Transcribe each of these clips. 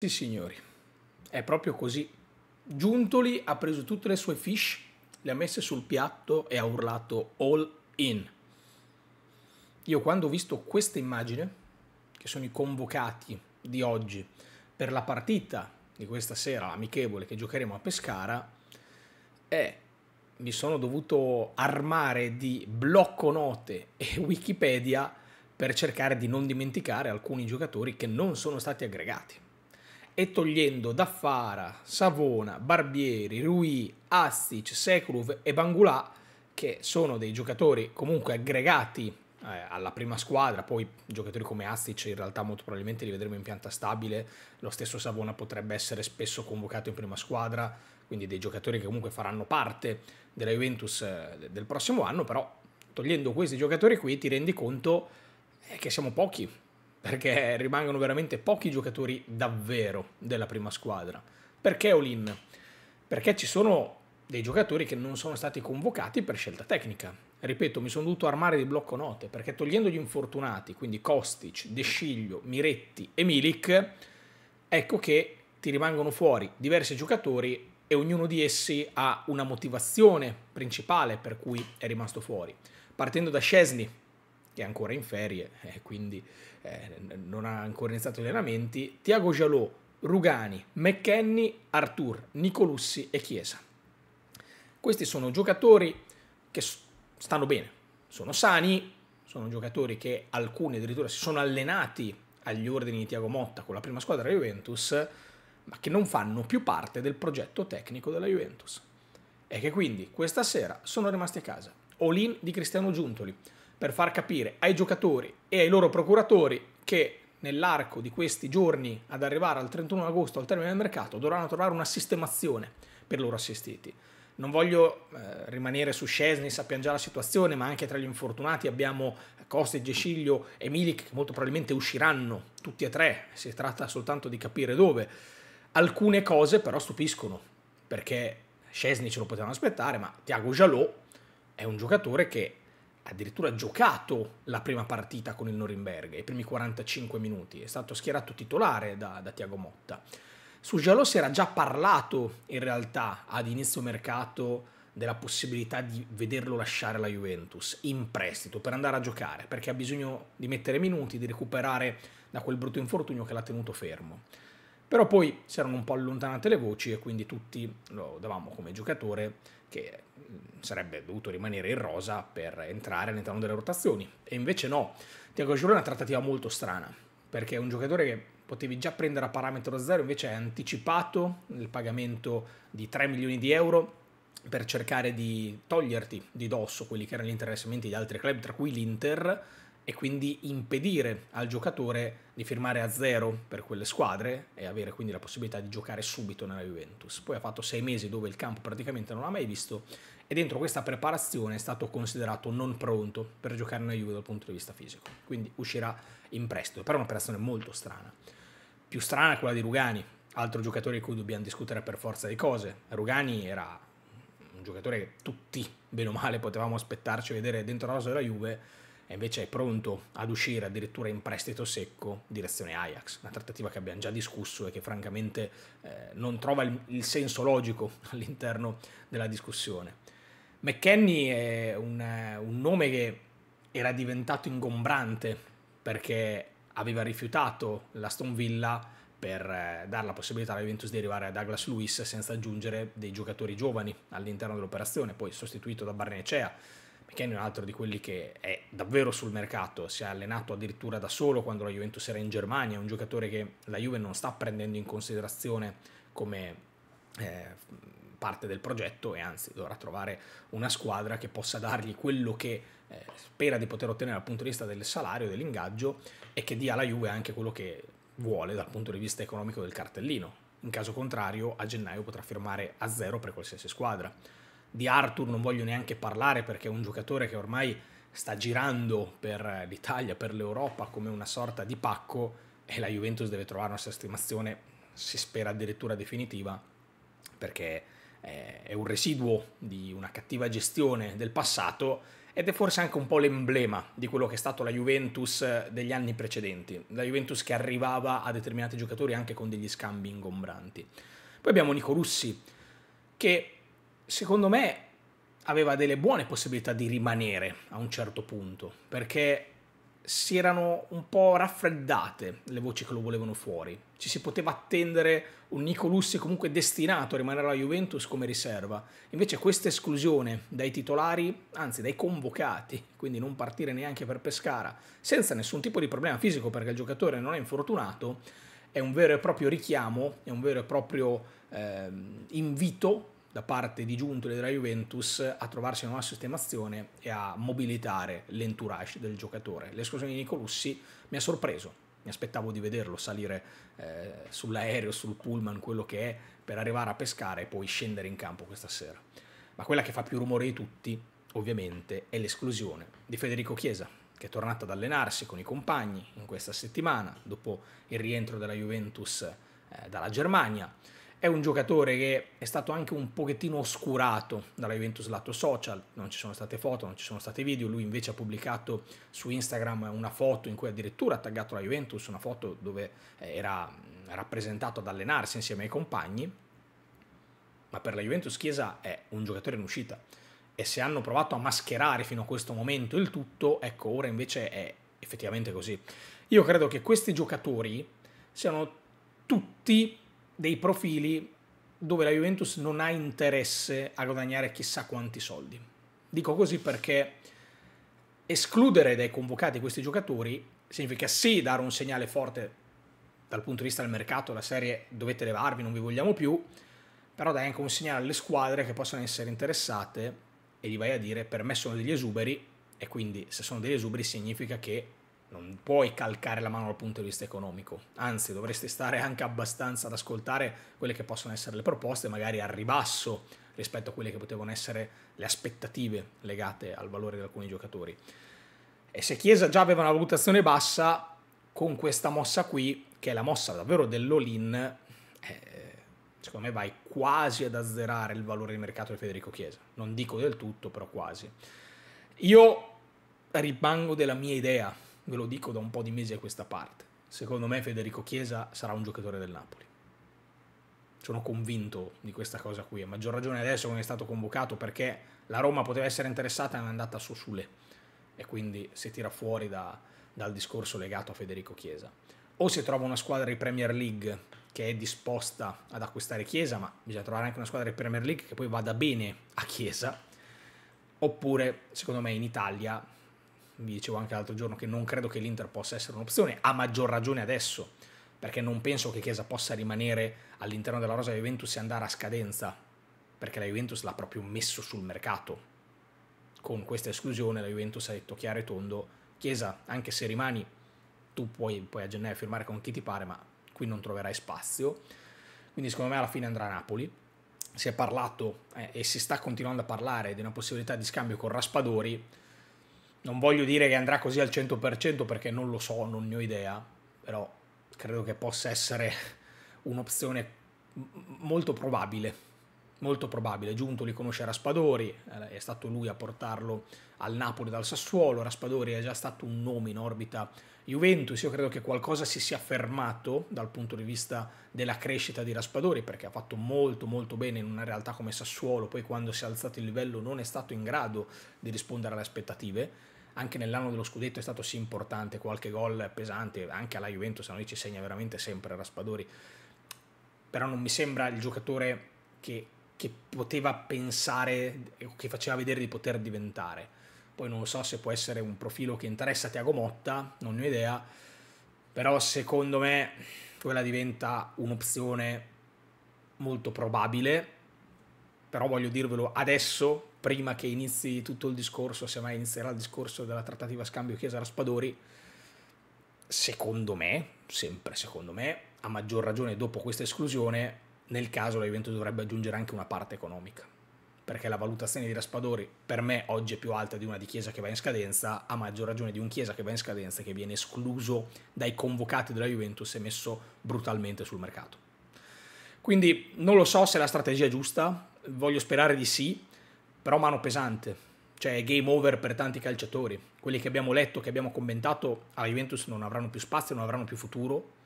Sì, signori, è proprio così. Giuntoli ha preso tutte le sue fish, le ha messe sul piatto e ha urlato all in. Io quando ho visto questa immagine, che sono i convocati di oggi per la partita di questa sera amichevole che giocheremo a Pescara, eh, mi sono dovuto armare di blocco note e Wikipedia per cercare di non dimenticare alcuni giocatori che non sono stati aggregati e togliendo Daffara, Savona, Barbieri, Rui, Astic, Sekulov e Bangulà, che sono dei giocatori comunque aggregati eh, alla prima squadra, poi giocatori come Astic in realtà molto probabilmente li vedremo in pianta stabile, lo stesso Savona potrebbe essere spesso convocato in prima squadra, quindi dei giocatori che comunque faranno parte della Juventus eh, del prossimo anno, però togliendo questi giocatori qui ti rendi conto eh, che siamo pochi perché rimangono veramente pochi giocatori davvero della prima squadra. Perché Olin? Perché ci sono dei giocatori che non sono stati convocati per scelta tecnica. Ripeto, mi sono dovuto armare di blocco note perché togliendo gli infortunati, quindi Kostic, Desciglio, Miretti e Milik, ecco che ti rimangono fuori diversi giocatori e ognuno di essi ha una motivazione principale per cui è rimasto fuori. Partendo da Scesni, è ancora in ferie, e eh, quindi eh, non ha ancora iniziato gli allenamenti, Tiago Gialò, Rugani, McKenny, Artur, Nicolussi e Chiesa. Questi sono giocatori che stanno bene, sono sani, sono giocatori che alcuni addirittura si sono allenati agli ordini di Tiago Motta con la prima squadra della Juventus, ma che non fanno più parte del progetto tecnico della Juventus. E che quindi questa sera sono rimasti a casa. Olin di Cristiano Giuntoli, per far capire ai giocatori e ai loro procuratori che nell'arco di questi giorni ad arrivare al 31 agosto al termine del mercato dovranno trovare una sistemazione per i loro assistiti. Non voglio eh, rimanere su Scesni, sappiamo già la situazione, ma anche tra gli infortunati abbiamo Costi, Gesciglio e Milik che molto probabilmente usciranno tutti e tre, si tratta soltanto di capire dove. Alcune cose però stupiscono, perché Scesni ce lo potevano aspettare, ma Tiago Jalot è un giocatore che addirittura giocato la prima partita con il Norimberga, i primi 45 minuti, è stato schierato titolare da, da Tiago Motta. Su Giallo si era già parlato in realtà ad inizio mercato della possibilità di vederlo lasciare la Juventus in prestito per andare a giocare, perché ha bisogno di mettere minuti, di recuperare da quel brutto infortunio che l'ha tenuto fermo. Però poi si erano un po' allontanate le voci e quindi tutti lo davamo come giocatore che mm, sarebbe dovuto rimanere in rosa per entrare all'interno delle rotazioni. E invece no, Tiago Giroud è una trattativa molto strana, perché è un giocatore che potevi già prendere a parametro zero, invece hai anticipato il pagamento di 3 milioni di euro per cercare di toglierti di dosso quelli che erano gli interessamenti di altri club, tra cui l'Inter, e quindi impedire al giocatore di firmare a zero per quelle squadre e avere quindi la possibilità di giocare subito nella Juventus. Poi ha fatto sei mesi dove il campo praticamente non l'ha mai visto e dentro questa preparazione è stato considerato non pronto per giocare nella Juve dal punto di vista fisico, quindi uscirà in prestito, però è un'operazione molto strana. Più strana è quella di Rugani, altro giocatore di cui dobbiamo discutere per forza di cose. Rugani era un giocatore che tutti, bene o male, potevamo aspettarci vedere dentro la rosa della Juve e invece è pronto ad uscire addirittura in prestito secco direzione Ajax, una trattativa che abbiamo già discusso e che francamente eh, non trova il, il senso logico all'interno della discussione. McKenny è un, un, nome che era diventato ingombrante perché aveva rifiutato la Stone Villa per eh, dare la possibilità alla Juventus di arrivare a Douglas Lewis senza aggiungere dei giocatori giovani all'interno dell'operazione, poi sostituito da Barnecea McKennie è un altro di quelli che è davvero sul mercato, si è allenato addirittura da solo quando la Juventus era in Germania, è un giocatore che la Juve non sta prendendo in considerazione come eh, parte del progetto e anzi dovrà trovare una squadra che possa dargli quello che eh, spera di poter ottenere dal punto di vista del salario, dell'ingaggio e che dia alla Juve anche quello che vuole dal punto di vista economico del cartellino. In caso contrario a gennaio potrà firmare a zero per qualsiasi squadra di Arthur non voglio neanche parlare perché è un giocatore che ormai sta girando per l'Italia, per l'Europa come una sorta di pacco e la Juventus deve trovare una sistemazione, si spera addirittura definitiva, perché è un residuo di una cattiva gestione del passato ed è forse anche un po' l'emblema di quello che è stato la Juventus degli anni precedenti, la Juventus che arrivava a determinati giocatori anche con degli scambi ingombranti. Poi abbiamo Nico Russi che secondo me aveva delle buone possibilità di rimanere a un certo punto, perché si erano un po' raffreddate le voci che lo volevano fuori. Ci si poteva attendere un Nicolussi comunque destinato a rimanere alla Juventus come riserva. Invece questa esclusione dai titolari, anzi dai convocati, quindi non partire neanche per Pescara, senza nessun tipo di problema fisico perché il giocatore non è infortunato, è un vero e proprio richiamo, è un vero e proprio eh, invito da parte di Giuntoli della Juventus a trovarsi in una sistemazione e a mobilitare l'entourage del giocatore. L'esclusione di Nicolussi mi ha sorpreso, mi aspettavo di vederlo salire eh, sull'aereo, sul pullman, quello che è, per arrivare a pescare e poi scendere in campo questa sera. Ma quella che fa più rumore di tutti, ovviamente, è l'esclusione di Federico Chiesa, che è tornato ad allenarsi con i compagni in questa settimana, dopo il rientro della Juventus eh, dalla Germania è un giocatore che è stato anche un pochettino oscurato dalla Juventus lato social, non ci sono state foto, non ci sono stati video, lui invece ha pubblicato su Instagram una foto in cui addirittura ha taggato la Juventus, una foto dove eh, era mm, rappresentato ad allenarsi insieme ai compagni, ma per la Juventus Chiesa è un giocatore in uscita e se hanno provato a mascherare fino a questo momento il tutto, ecco ora invece è effettivamente così. Io credo che questi giocatori siano tutti dei profili dove la Juventus non ha interesse a guadagnare chissà quanti soldi. Dico così perché escludere dai convocati questi giocatori significa sì dare un segnale forte dal punto di vista del mercato, la serie dovete levarvi, non vi vogliamo più, però dai anche un segnale alle squadre che possono essere interessate e gli vai a dire per me sono degli esuberi e quindi se sono degli esuberi significa che non puoi calcare la mano dal punto di vista economico, anzi dovresti stare anche abbastanza ad ascoltare quelle che possono essere le proposte, magari al ribasso rispetto a quelle che potevano essere le aspettative legate al valore di alcuni giocatori. E se Chiesa già aveva una valutazione bassa, con questa mossa qui, che è la mossa davvero dell'all-in, eh, secondo me vai quasi ad azzerare il valore di mercato di Federico Chiesa. Non dico del tutto, però quasi. Io rimango della mia idea ve lo dico da un po' di mesi a questa parte. Secondo me Federico Chiesa sarà un giocatore del Napoli. Sono convinto di questa cosa qui, a maggior ragione adesso non è stato convocato perché la Roma poteva essere interessata e è andata su Sule e quindi si tira fuori da, dal discorso legato a Federico Chiesa. O si trova una squadra di Premier League che è disposta ad acquistare Chiesa, ma bisogna trovare anche una squadra di Premier League che poi vada bene a Chiesa, oppure secondo me in Italia vi dicevo anche l'altro giorno che non credo che l'Inter possa essere un'opzione, a maggior ragione adesso, perché non penso che Chiesa possa rimanere all'interno della rosa Juventus e andare a scadenza, perché la Juventus l'ha proprio messo sul mercato. Con questa esclusione la Juventus ha detto chiaro e tondo, Chiesa, anche se rimani, tu puoi poi a gennaio firmare con chi ti pare, ma qui non troverai spazio. Quindi secondo me alla fine andrà a Napoli. Si è parlato eh, e si sta continuando a parlare di una possibilità di scambio con Raspadori non voglio dire che andrà così al 100% perché non lo so, non ne ho idea, però credo che possa essere un'opzione molto probabile molto probabile. Giunto li conosce Raspadori, eh, è stato lui a portarlo al Napoli dal Sassuolo, Raspadori è già stato un nome in orbita Juventus, io credo che qualcosa si sia fermato dal punto di vista della crescita di Raspadori perché ha fatto molto molto bene in una realtà come Sassuolo, poi quando si è alzato il livello non è stato in grado di rispondere alle aspettative, anche nell'anno dello scudetto è stato sì importante, qualche gol pesante, anche alla Juventus, a noi ci segna veramente sempre Raspadori, però non mi sembra il giocatore che che poteva pensare, che faceva vedere di poter diventare. Poi non so se può essere un profilo che interessa Tiago Motta, non ne ho idea, però secondo me quella diventa un'opzione molto probabile, però voglio dirvelo adesso, prima che inizi tutto il discorso, se mai inizierà il discorso della trattativa scambio Chiesa-Raspadori, secondo me, sempre secondo me, a maggior ragione dopo questa esclusione, nel caso la Juventus dovrebbe aggiungere anche una parte economica, perché la valutazione di Raspadori per me oggi è più alta di una di Chiesa che va in scadenza, a maggior ragione di un Chiesa che va in scadenza e che viene escluso dai convocati della Juventus e messo brutalmente sul mercato. Quindi non lo so se la strategia è giusta, voglio sperare di sì, però mano pesante, cioè game over per tanti calciatori. Quelli che abbiamo letto, che abbiamo commentato, alla Juventus non avranno più spazio, non avranno più futuro,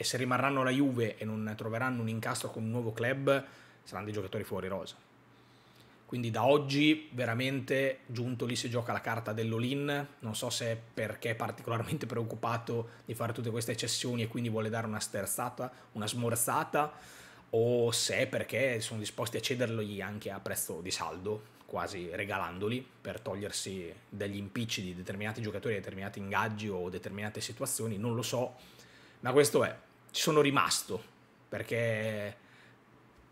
e se rimarranno alla Juve e non troveranno un incastro con un nuovo club, saranno dei giocatori fuori rosa. Quindi da oggi veramente giunto lì si gioca la carta dell'Olin, non so se è perché è particolarmente preoccupato di fare tutte queste eccessioni e quindi vuole dare una sterzata, una smorzata, o se è perché sono disposti a cederli anche a prezzo di saldo, quasi regalandoli per togliersi dagli impicci di determinati giocatori, determinati ingaggi o determinate situazioni, non lo so, ma questo è sono rimasto perché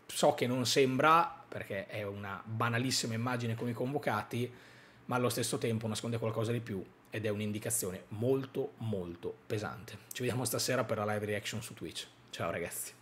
so che non sembra, perché è una banalissima immagine come i convocati, ma allo stesso tempo nasconde qualcosa di più ed è un'indicazione molto molto pesante. Ci vediamo stasera per la live reaction su Twitch. Ciao ragazzi.